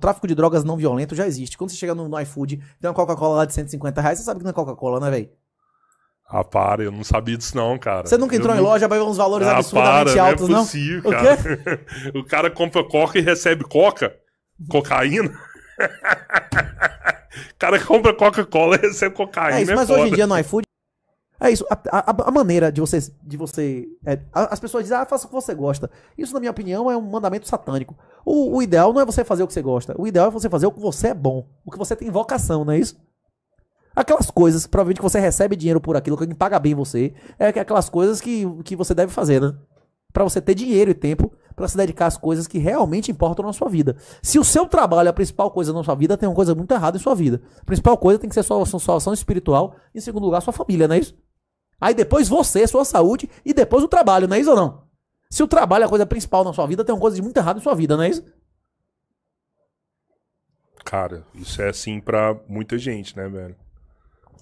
tráfico de drogas não violento já existe. Quando você chega no, no iFood, tem uma Coca-Cola lá de 150 reais, você sabe que não é Coca-Cola, né, velho? Ah, para, eu não sabia disso não, cara. Você nunca entrou eu em não... loja pra ver uns valores ah, absurdamente para, é altos, não? É possível, não? Cara. O, o cara compra coca e recebe coca? Cocaína? O cara compra Coca-Cola e recebe cocaína. É isso, é mas é hoje em dia no iFood é isso. A, a, a maneira de você. De você é, as pessoas dizem, ah, faça o que você gosta. Isso, na minha opinião, é um mandamento satânico. O, o, ideal não é você fazer o que você gosta. O ideal é você fazer o que você é bom. O que você tem vocação, não é isso? Aquelas coisas, provavelmente, que você recebe dinheiro por aquilo, que paga bem você. É aquelas coisas que, que você deve fazer, né? Pra você ter dinheiro e tempo para se dedicar às coisas que realmente importam na sua vida. Se o seu trabalho é a principal coisa na sua vida, tem uma coisa muito errada em sua vida. A principal coisa tem que ser sua, sua espiritual espiritual. Em segundo lugar, sua família, não é isso? Aí depois você, sua saúde e depois o trabalho, não é isso ou não? Se o trabalho é a coisa principal na sua vida, tem uma coisa de muito errado na sua vida, não é isso? Cara, isso é assim pra muita gente, né, velho?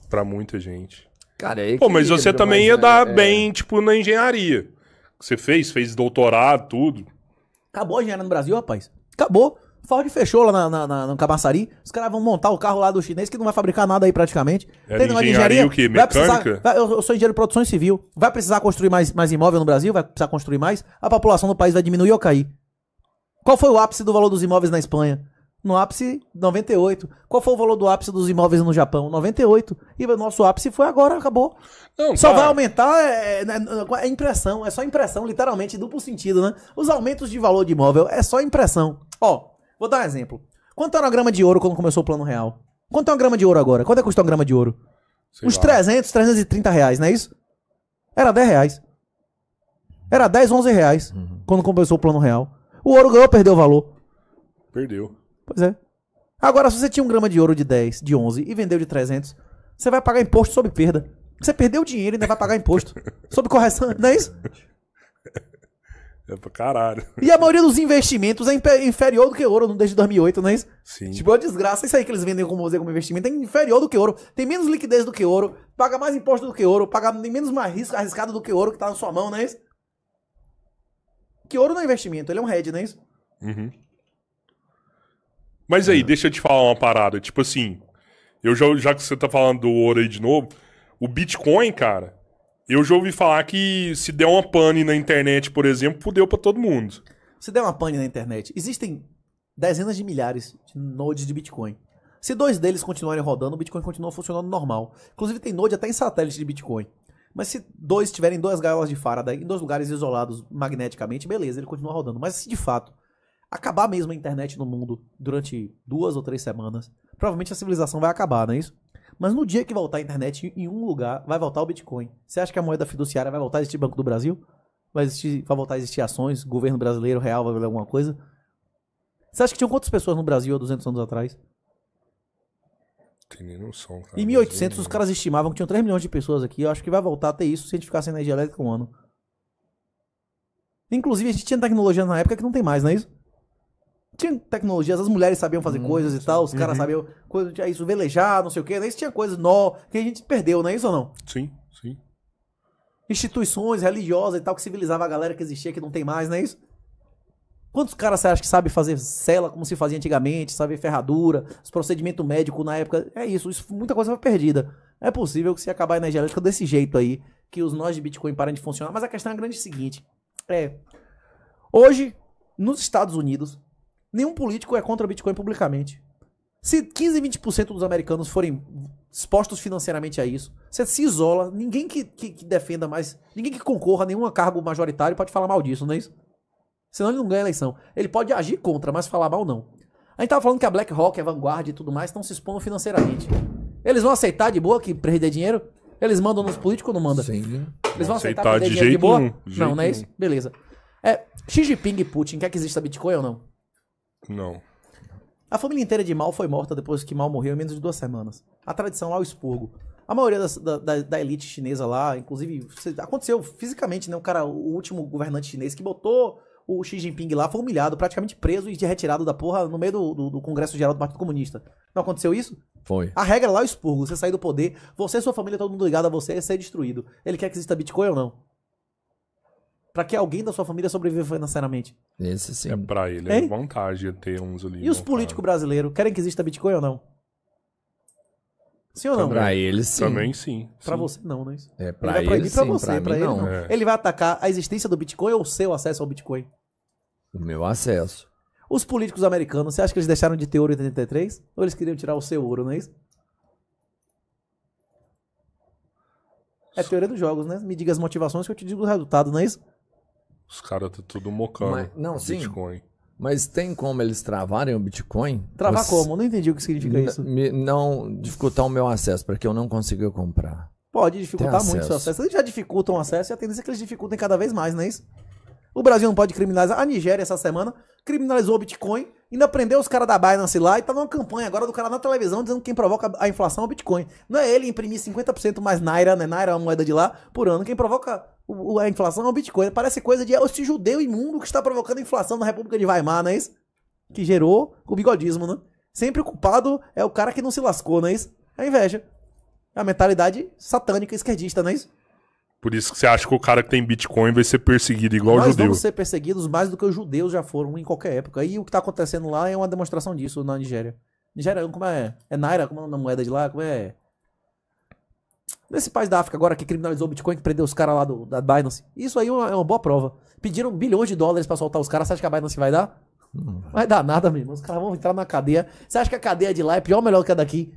Pra muita gente. Cara, é Pô, mas você né, também mais, ia né? dar é... bem, tipo, na engenharia. Você fez, fez doutorado, tudo. Acabou a engenharia no Brasil, rapaz. Acabou. Ford fechou lá na, na, na, no Camaçari. Os caras vão montar o carro lá do chinês que não vai fabricar nada aí praticamente. É, Tem engenharia, engenharia o quê? Mecânica? Vai, eu, eu, sou engenheiro de produção civil. Vai precisar construir mais, mais imóvel no Brasil? Vai precisar construir mais? A população do país vai diminuir ou cair? Qual foi o ápice do valor dos imóveis na Espanha? No ápice, 98. Qual foi o valor do ápice dos imóveis no Japão? 98. E o nosso ápice foi agora, acabou. Não, só tá. vai aumentar, é, é, é, é, impressão, é só impressão, literalmente, duplo sentido, né? Os aumentos de valor de imóvel é só impressão. Ó, Vou dar um exemplo. Quanto era é uma grama de ouro quando começou o plano real? Quanto é uma grama de ouro agora? Quanto é que custa uma grama de ouro? Sei Uns lá. 300, 330 reais, não é isso? Era 10 reais. Era 10, 11 reais uhum. quando começou o plano real. O ouro ganhou, perdeu o valor. Perdeu. Pois é. Agora, se você tinha um grama de ouro de 10, de 11 e vendeu de 300, você vai pagar imposto sobre perda. Você perdeu o dinheiro e ainda vai pagar imposto. sobre correção, não é isso? É pra caralho. E a maioria dos investimentos é inferior do que ouro desde 2008, não é isso? Sim. Tipo, é uma desgraça. Isso aí que eles vendem como, como investimento é inferior do que ouro. Tem menos liquidez do que ouro, paga mais imposto do que ouro, paga menos mais risco arriscado do que ouro que tá na sua mão, não é isso? Que ouro não é investimento, ele é um hedge, não é isso? Uhum. Mas aí, é. deixa eu te falar uma parada. Tipo assim, eu já, já que você tá falando do ouro aí de novo, o Bitcoin, cara, eu já ouvi falar que se der uma pane na internet, por exemplo, fudeu pra todo mundo. Se der uma pane na internet, existem dezenas de milhares de nodes de Bitcoin. Se dois deles continuarem rodando, o Bitcoin continua funcionando normal. Inclusive tem node até em satélite de Bitcoin. Mas se dois tiverem duas gaiolas de Faraday em dois lugares isolados magneticamente, beleza, ele continua rodando. Mas se de fato acabar mesmo a internet no mundo durante duas ou três semanas, provavelmente a civilização vai acabar, não é isso? Mas no dia que voltar a internet em um lugar, vai voltar o Bitcoin. Você acha que a moeda fiduciária vai voltar a existir Banco do Brasil? Vai, existir, vai voltar a existir ações? Governo brasileiro real vai valer alguma coisa? Você acha que tinham quantas pessoas no Brasil há 200 anos atrás? Tem nenhum som, cara. Em 1800, os caras estimavam que tinham 3 milhões de pessoas aqui. Eu acho que vai voltar a ter isso se a gente ficar sem energia elétrica um ano. Inclusive, a gente tinha tecnologia na época que não tem mais, não é isso? tinha tecnologias, as mulheres sabiam fazer hum, coisas e tal, os caras uhum. sabiam coisa, tinha isso, velejar, não sei o quê. Isso tinha coisas nó, que a gente perdeu, não é isso ou não? Sim, sim. Instituições religiosas e tal, que civilizava a galera que existia, que não tem mais, não é isso? Quantos caras você acha que sabe fazer cela como se fazia antigamente, sabe ferradura, os procedimentos médicos na época? É isso, isso muita coisa foi perdida. É possível que se acabar a energia elétrica desse jeito aí, que os nós de Bitcoin parem de funcionar. Mas a questão é a grande seguinte: é. Hoje, nos Estados Unidos, Nenhum político é contra Bitcoin publicamente. Se 15, 20% dos americanos forem expostos financeiramente a isso, você se isola, ninguém que, que, que defenda mais, ninguém que concorra a nenhum cargo majoritário pode falar mal disso, não é isso? Senão ele não ganha a eleição. Ele pode agir contra, mas falar mal não. A gente tava falando que a BlackRock, a é Vanguard e tudo mais estão se expondo financeiramente. Eles vão aceitar de boa que perder dinheiro? Eles mandam nos políticos ou não mandam? Sim. Eles vão aceitar, aceitar de, jeito de boa? Nenhum, não, não é isso? Beleza. É, Xi Jinping e Putin, quer que exista Bitcoin ou não? Não. A família inteira de Mal foi morta depois que Mal morreu em menos de duas semanas. A tradição lá é o expurgo. A maioria das, da, da, da, elite chinesa lá, inclusive, aconteceu fisicamente, né? O cara, o último governante chinês que botou o Xi Jinping lá foi humilhado, praticamente preso e retirado da porra no meio do, do, do Congresso Geral do Partido Comunista. Não aconteceu isso? Foi. A regra lá é o expurgo. Você sair do poder, você e sua família, todo mundo ligado a você, é ser destruído. Ele quer que exista Bitcoin ou não? para que alguém da sua família sobreviva financeiramente. Esse sim. É para ele, é vantagem ter uns ali. E os políticos brasileiros querem que exista Bitcoin ou não? Sim ou não? Pra ele sim. Também sim. Pra sim. você não, não é isso? É, pra ele, ele sim, pra você, pra, mim, ele não. É. Ele vai atacar a existência do Bitcoin ou o seu acesso ao Bitcoin? O meu acesso. Os políticos americanos, você acha que eles deixaram de ter ouro em 83? Ou eles queriam tirar o seu ouro, não é isso? É teoria dos jogos, né? Me diga as motivações que eu te digo os resultado, não é isso? Os caras tá tudo mocando. Mas, não, sim. Bitcoin. Mas tem como eles travarem o Bitcoin? Travar Mas... como? Não entendi o que significa isso. Me, não dificultar o meu acesso, para que eu não consiga comprar. Pode dificultar muito o seu acesso. Eles já dificultam o acesso e a tendência é que eles dificultem cada vez mais, não é isso? O Brasil não pode criminalizar. A Nigéria, essa semana, criminalizou o Bitcoin, ainda prendeu os caras da Binance lá e tá numa campanha agora do cara na televisão dizendo que quem provoca a inflação é o Bitcoin. Não é ele imprimir 50% mais Naira, né? Naira é uma moeda de lá, por ano. Quem provoca o, a inflação é o Bitcoin. Parece coisa de é esse judeu imundo que está provocando inflação na República de Weimar, não é isso? Que gerou o bigodismo, né? Sempre o culpado é o cara que não se lascou, não é isso? É a inveja. É a mentalidade satânica esquerdista, não é isso? Por isso que você acha que o cara que tem Bitcoin vai ser perseguido igual Nós o judeu. Nós vamos ser perseguidos mais do que os judeus já foram em qualquer época. E o que está acontecendo lá é uma demonstração disso na Nigéria. Nigéria, como é? É Naira? Como é a moeda de lá? Como é? Nesse país da África agora que criminalizou o Bitcoin, que prendeu os caras lá do, da Binance. Isso aí é uma, é boa prova. Pediram bilhões de dólares para soltar os caras. Você acha que a Binance vai dar? Não vai dar nada, meu irmão. Os caras vão entrar na cadeia. Você acha que a cadeia de lá é pior ou melhor que a daqui?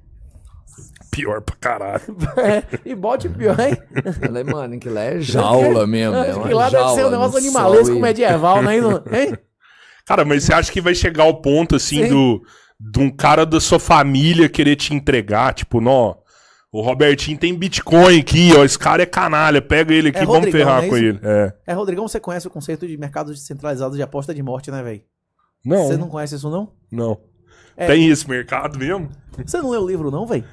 Pior pra caralho. é, e bote pior, hein? Ela é, mano, que lá é jaula é. mesmo. É, que lá jaula, deve ser um negócio animalesco e... medieval, né? Hein? Cara, mas você acha que vai chegar ao ponto, assim, Sim. do de um cara da sua família querer te entregar? Tipo, nó, o Robertinho tem Bitcoin aqui, ó. Esse cara é canalha. Pega ele aqui, é vamos ferrar é com ele. É. é, Rodrigão, você conhece o conceito de mercados descentralizados de aposta de morte, né, velho? Não. Você não conhece isso, não? Não. É. Tem esse mercado mesmo? Você não leu o livro, não, velho?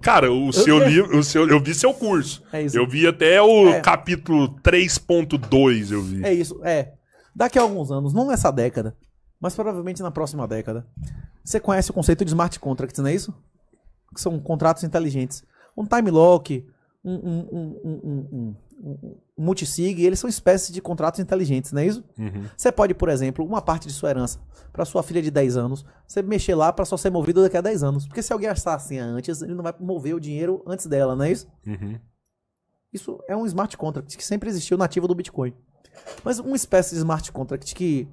Cara, o eu seu vi. livro, o seu, eu vi seu curso. É isso. Eu vi até o é. capítulo 3.2, eu vi. É isso, é. Daqui a alguns anos, não nessa década, mas provavelmente na próxima década. Você conhece o conceito de smart contracts, não é isso? Que são contratos inteligentes um time lock, um, um, um, multisig, eles são espécies de contratos inteligentes, não é isso? Uhum. Você pode, por exemplo, uma parte de sua herança para sua filha de 10 anos, você mexer lá para só ser movido daqui a 10 anos. Porque se alguém achar assim antes, ele não vai mover o dinheiro antes dela, não é isso? Uhum. Isso é um smart contract que sempre existiu nativo do Bitcoin. Mas uma espécie de smart contract que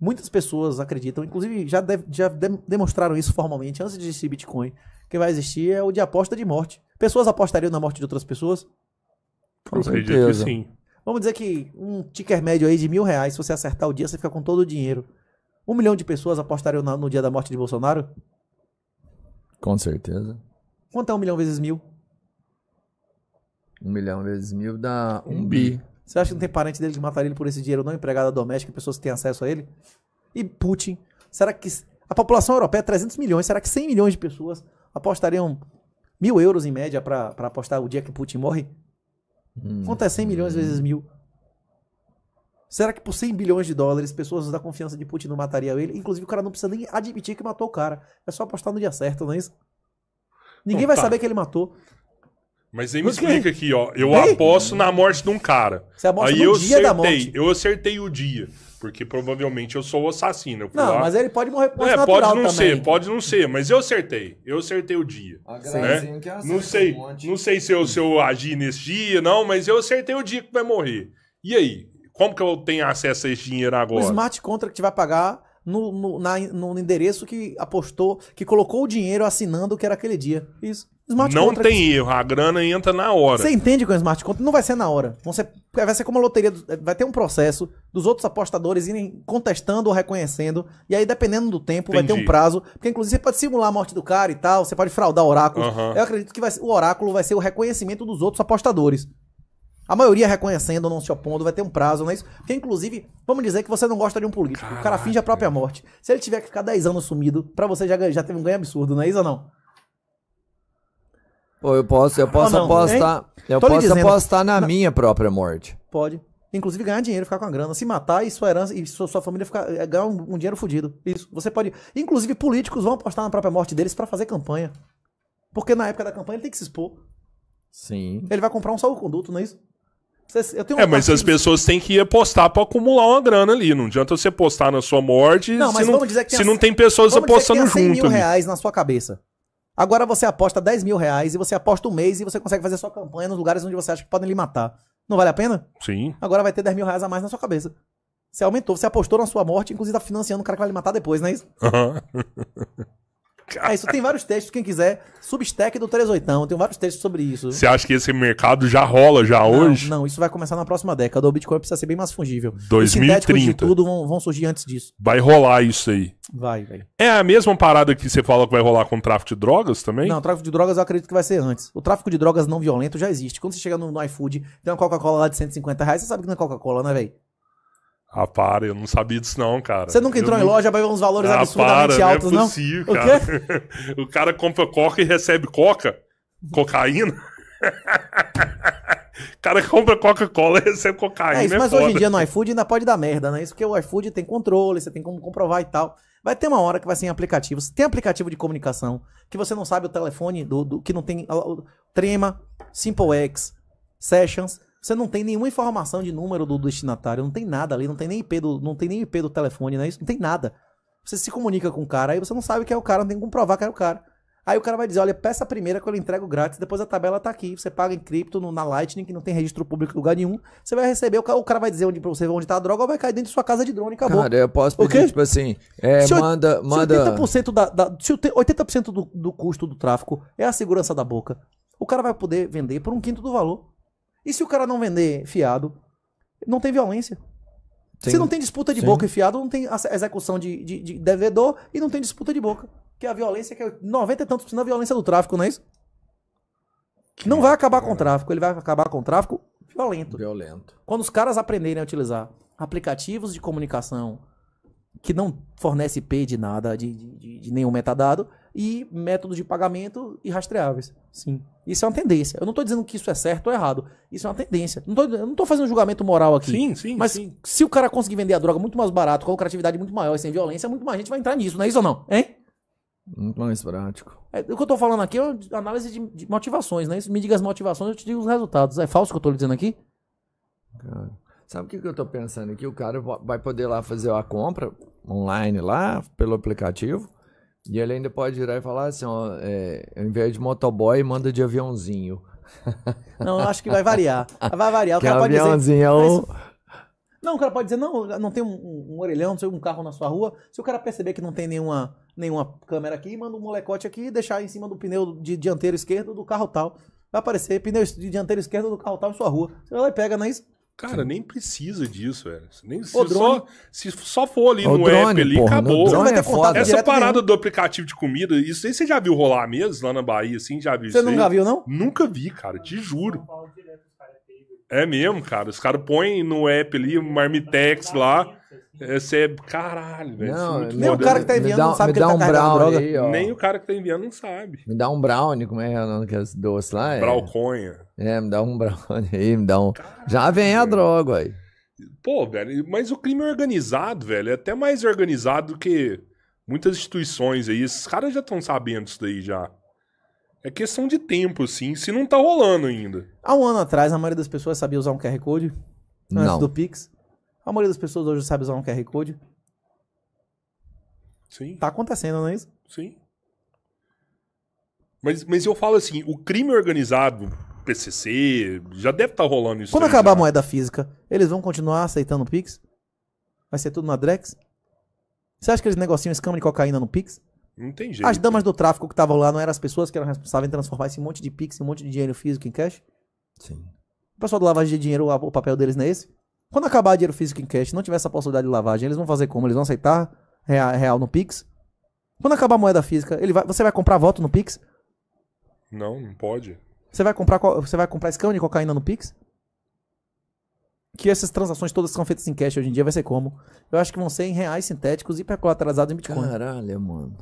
muitas pessoas acreditam, inclusive já, já de, demonstraram isso formalmente antes de existir Bitcoin, que vai existir é o de aposta de morte. Pessoas apostariam na morte de outras pessoas? Com certeza. sim. Vamos dizer que um ticker médio aí de mil reais, se você acertar o dia, você fica com todo o dinheiro. Um milhão de pessoas apostariam no dia da morte de Bolsonaro? Com certeza. Quanto é um milhão vezes mil? Um milhão vezes mil dá um bi. Você acha que não tem parente dele que mataria ele por esse dinheiro não empregada doméstica pessoas que têm acesso a ele? E Putin? Será que. A população europeia é 300 milhões. Será que 100 milhões de pessoas apostariam mil euros em média para apostar o dia que Putin morre? Hum, Quanto é 100 milhões hum. vezes mil? Será que por 100 bilhões de dólares pessoas da confiança de Putin não matariam ele? Inclusive o cara não precisa nem admitir que matou o cara. É só apostar no dia certo, não é isso? Ninguém Opa. vai saber que ele matou. Mas aí me explica aqui, ó. Eu Ei? aposto na morte de um cara. Você aposta aí no eu dia acertei, da morte. Eu acertei o dia. Porque provavelmente eu sou o assassino. Não, lá. mas ele pode morrer por É, pode não também. ser, pode não ser, mas eu acertei. Eu acertei o dia. A né? que é não sei, um não sei se eu, se eu agir nesse dia, não, mas eu acertei o dia que vai morrer. E aí? Como que eu tenho acesso a esse dinheiro agora? O smart contract vai pagar no, no, na, no endereço que apostou, que colocou o dinheiro assinando que era aquele dia. Isso. Smart não contract. tem erro, a grana entra na hora. Você entende com o smart contract não vai ser na hora. Ser, vai ser como a loteria, eh, vai ter um processo dos outros apostadores irem contestando ou reconhecendo, e aí dependendo do tempo Entendi. vai ter um prazo, porque inclusive você pode simular a morte do cara e tal, você pode fraudar o Uhum. Eu acredito que vai, o oráculo vai ser o reconhecimento dos outros apostadores. A maioria reconhecendo ou não se opondo, vai ter um prazo, não é isso? Porque, inclusive, vamos dizer que você não gosta de um político. Caraca. O cara finge a própria morte. Se ele tiver que ficar 10 anos sumido, para você já, já teve um ganho absurdo, não é isso ou não? Ou eu posso, eu ah, posso não, apostar. Hein? Eu Tô posso dizendo, apostar na, na, minha própria morte. Pode. Inclusive ganhar dinheiro, ficar com a grana, se matar e sua herança e sua, sua família ficar, eh, ganhar um, um dinheiro fodido. Isso. Você pode. Inclusive, políticos vão apostar na própria morte deles para fazer campanha. Porque na época da campanha ele tem que se expor. Sim. Ele vai comprar um salvo-conduto, não é isso? Um é, mas as pessoas têm que apostar para acumular uma grana ali. Não adianta você apostar na sua morte não, se, não, se a... não tem pessoas vamos apostando dizer que tem junto. 100 mil ali. reais na sua cabeça. Agora você aposta 10 mil reais e você aposta um mês e você consegue fazer sua campanha nos lugares onde você acha que podem lhe matar. Não vale a pena? Sim. Agora vai ter 10 mil reais a mais na sua cabeça. Você aumentou, você apostou na sua morte, inclusive tá financiando o cara que vai lhe matar depois, não é isso? Uhum. Ah, isso tem vários textos, quem quiser. Substack do 38, tem vários textos sobre isso. Você acha que esse mercado já rola já não, hoje? Não, isso vai começar na próxima década. O Bitcoin precisa ser bem mais fungível. 2030. Os tudo vão, vão, surgir antes disso. Vai rolar isso aí. Vai, velho. É a mesma parada que você fala que vai rolar com o tráfico de drogas também? Não, o tráfico de drogas eu acredito que vai ser antes. O tráfico de drogas não violento já existe. Quando você chega no, no iFood, tem uma Coca-Cola lá de 150 reais, você sabe que não é Coca-Cola, né, velho? Ah, para, eu não sabia disso não, cara. Você nunca entrou eu em loja pra ver uns valores ah, absurdamente para, é altos, não? É possível, não? cara. O, o, cara compra coca e recebe coca? Cocaína? o cara compra Coca-Cola e recebe cocaína. É isso, é mas é hoje em dia no iFood ainda pode dar merda, né? Isso porque o iFood tem controle, você tem como comprovar e tal. Vai ter uma hora que vai ser em aplicativos. Tem aplicativo de comunicação que você não sabe o telefone do, do que não tem. Trema, SimpleX, Sessions. Você não tem nenhuma informação de número do destinatário, não tem nada ali, não tem nem IP do, não tem nem IP do telefone, né? Isso não tem nada. Você se comunica com o cara, aí você não sabe quem é o cara, não tem como provar que é o cara. Aí o cara vai dizer, olha, peça a primeira que eu lhe entrego grátis, depois a tabela tá aqui, você paga em cripto, no, na Lightning, que não tem registro público em lugar nenhum, você vai receber, o cara, o cara vai dizer onde, pra você onde tá a droga, ou vai cair dentro de sua casa de drone, acabou. Cara, eu posso pedir, tipo assim, é, se manda, se manda... 80%, da, da, se 80 do, do custo do tráfico é a segurança da boca, o cara vai poder vender por um quinto do valor. E se o cara não vender fiado, não tem violência. Sim. Se não tem disputa de Sim. boca e fiado, não tem execução de, de, de, devedor e não tem disputa de boca. Que é a violência que é 90 e tantos por cento da violência do tráfico, não é isso? Que não vai acabar cara. com o tráfico, ele vai acabar com o tráfico violento. Violento. Quando os caras aprenderem a utilizar aplicativos de comunicação, que não fornece IP de nada, de, de, de nenhum metadado, e métodos de pagamento irrastreáveis. Sim. Isso é uma tendência. Eu não estou dizendo que isso é certo ou errado. Isso é uma tendência. Não tô, eu não estou fazendo julgamento moral aqui. Sim, sim. Mas sim. se o cara conseguir vender a droga muito mais barato, com a lucratividade muito maior e sem violência, muito mais gente vai entrar nisso, não é isso ou não? Hein? Muito mais prático. É, o que eu estou falando aqui é análise de, de motivações, né? Isso me diga as motivações, eu te digo os resultados. É falso o que eu estou dizendo aqui? Cara. Sabe o que, eu estou pensando Que O cara vai poder lá fazer a compra, online lá, pelo aplicativo. E ele ainda pode virar e falar assim, ó, é, ao invés de motoboy, manda de aviãozinho. Não, eu acho que vai variar. Vai variar. O que cara pode aviãozinho dizer, é um... Mas... Não, o cara pode dizer, não, não tem um, um, orelhão, não sei, um carro na sua rua. Se o cara perceber que não tem nenhuma, nenhuma câmera aqui, manda um molecote aqui e deixar em cima do pneu de dianteiro esquerdo do carro tal. Vai aparecer pneu de dianteiro esquerdo do carro tal em sua rua. Você vai lá e pega, não é isso? Cara, nem precisa disso, velho. Nem se, drone, só, se só for ali no drone, app ali, porra, acabou. Drone é foda. Essa parada do aplicativo de comida, isso aí você já viu rolar mesmo lá na Bahia, assim? Já viu Você isso nunca aí? viu, não? Nunca vi, cara, te juro. É mesmo, cara. Os caras põem no app ali, marmitex lá. Você, é caralho, velho. É não, é nem o cara que tá enviando dá, não sabe que dá ele um tá carregando droga. Aí, nem o cara que tá enviando não sabe. Me dá um brownie, como é, é o nome esse doce lá? É... Brauconha. É, me dá um brownie aí, me dá um... Caralho, Já vem velho. a droga aí. Pô, velho, mas o crime organizado, velho, é até mais organizado do que muitas instituições aí. Esses caras já estão sabendo isso daí já. É questão de tempo, assim, se não tá rolando ainda. Há um ano atrás, a maioria das pessoas sabia usar um QR Code antes não. do Pix. A maioria das pessoas hoje sabe usar um QR Code. Sim. Tá acontecendo, não é isso? Sim. Mas, mas eu falo assim, o crime organizado, PCC, já deve estar tá rolando isso. Quando acabar já. a moeda física, eles vão continuar aceitando o Pix? Vai ser tudo na Drex? Você acha que eles negociam escama de cocaína no Pix? Não tem jeito. As damas do tráfico que estavam lá não eram as pessoas que eram responsáveis em transformar esse monte de Pix, um monte de dinheiro físico em cash? Sim. O pessoal do lavagem de dinheiro, o papel deles não é esse? Quando acabar dinheiro físico em cash, não tiver essa possibilidade de lavagem, eles vão fazer como? Eles vão aceitar real, real no Pix? Quando acabar a moeda física, ele vai, você vai comprar voto no Pix? Não, não pode. Você vai comprar, você vai comprar escândalo de cocaína no Pix? Que essas transações todas são feitas em cash hoje em dia, vai ser como? Eu acho que vão ser em reais sintéticos e atrasado em Bitcoin. Caralho, mano.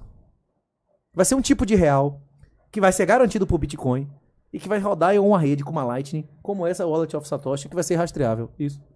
Vai ser um tipo de real que vai ser garantido por Bitcoin e que vai rodar em uma rede com uma Lightning, como essa Wallet of Satoshi, que vai ser rastreável. Isso.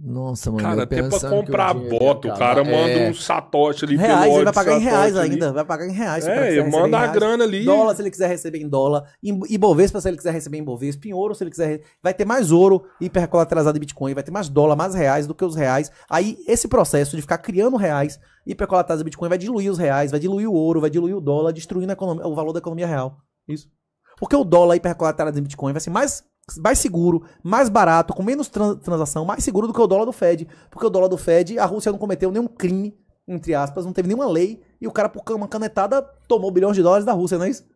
Nossa, mano. Cara, até pra comprar bota, o cara é. manda um satoshi ali reais, ele vai pagar em reais ali. ainda. Vai pagar em reais. É, ele manda a reais. grana ali. Dólar se ele quiser receber em dólar. Em Bovespa, se ele quiser receber em Bovespa. Em ouro se ele quiser. Vai ter mais ouro hipercolateralizado em Bitcoin. Vai ter mais dólar, mais reais do que os reais. Aí esse processo de ficar criando reais hipercolateralizados em Bitcoin vai diluir os reais, vai diluir o ouro, vai diluir o dólar, destruindo economia, o valor da economia real. Isso. Porque o dólar hipercolateralizado em Bitcoin vai ser mais mais seguro, mais barato, com menos transação, mais seguro do que o dólar do Fed. Porque o dólar do Fed, a Rússia não cometeu nenhum crime, entre aspas, não teve nenhuma lei, e o cara, por uma canetada, tomou bilhões de dólares da Rússia, não é isso?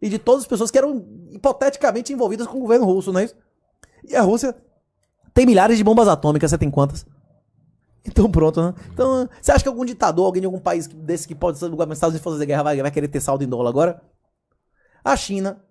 E de todas as pessoas que eram hipoteticamente envolvidas com o governo russo, não é isso? E a Rússia tem milhares de bombas atômicas, você tem quantas? Então pronto, né? Então, você acha que algum ditador, alguém de algum país desse que pode ser lugar Estados Unidos fazer guerra vai, vai querer ter saldo em dólar agora? A China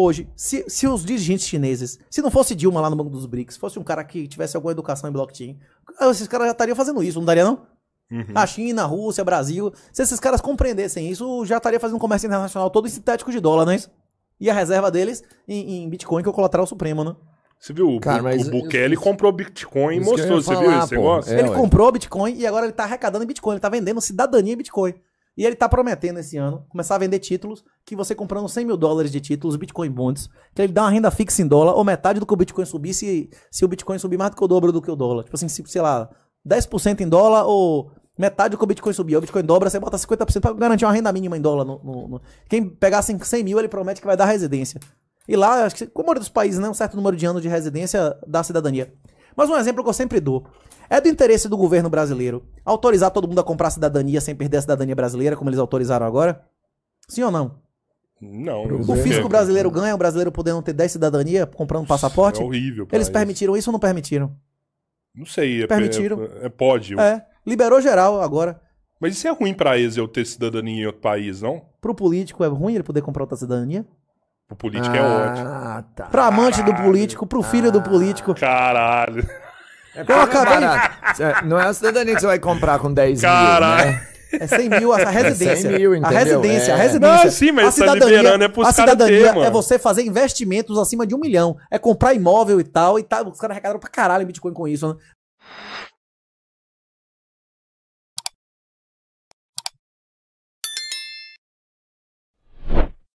Hoje, se, se os dirigentes chineses, se não fosse Dilma lá no Banco dos BRICS, fosse um cara que tivesse alguma educação em blockchain, ah, esses caras já estariam fazendo isso, não daria não? Uhum. A China, a Rússia, Brasil. Se esses caras compreendessem isso, já estaria fazendo comércio internacional todo em sintético de dólar, não é isso? E a reserva deles em, em Bitcoin, que é o colateral supremo, né? Você viu? Cara, o, o Bukele eu, comprou Bitcoin e mostrou. Você viu esse negócio? É, ele ué. comprou Bitcoin e agora ele tá arrecadando em Bitcoin. Ele tá vendendo cidadania em Bitcoin. E ele está prometendo esse ano começar a vender títulos que você comprando 100 mil dólares de títulos, Bitcoin Bonds, que ele dá uma renda fixa em dólar ou metade do que o Bitcoin subir se, se o Bitcoin subir mais do que o dobro do que o dólar. Tipo assim, se, sei lá, 10% em dólar ou metade do que o Bitcoin subir. O Bitcoin dobra, você bota 50% para garantir uma renda mínima em dólar. No, no, no. Quem pegar 100 mil, ele promete que vai dar residência. E lá, acho que, como é dos países, né, um certo número de anos de residência dá cidadania. Mas um exemplo que eu sempre dou. É do interesse do governo brasileiro autorizar todo mundo a comprar cidadania sem perder a cidadania brasileira, como eles autorizaram agora? Sim ou não? Não, não O fisco brasileiro ganha, o brasileiro podendo ter 10 cidadania comprando passaporte? É horrível. Eles isso. permitiram isso ou não permitiram? Não sei. É, é, permitiram. É, é, pode. É. Liberou geral agora. Mas isso é ruim pra eles eu ter cidadania em outro país, não? Pro político é ruim ele poder comprar outra cidadania? Pro político é ah, é ótimo. Tá. Pra amante do político, pro filho ah, do político. Caralho. É eu acabei. É, não é a cidadania que você vai comprar com 10 Cara. mil. Né? É 100 é mil a residência. É 100 mil, entendeu? A residência, é. a residência. Não, sim, mas a tá cidadania, tá é pros a cidadania ter, é você fazer investimentos acima de um milhão. É comprar imóvel e tal. E tá, os caras arrecadaram pra caralho em Bitcoin com isso. Né?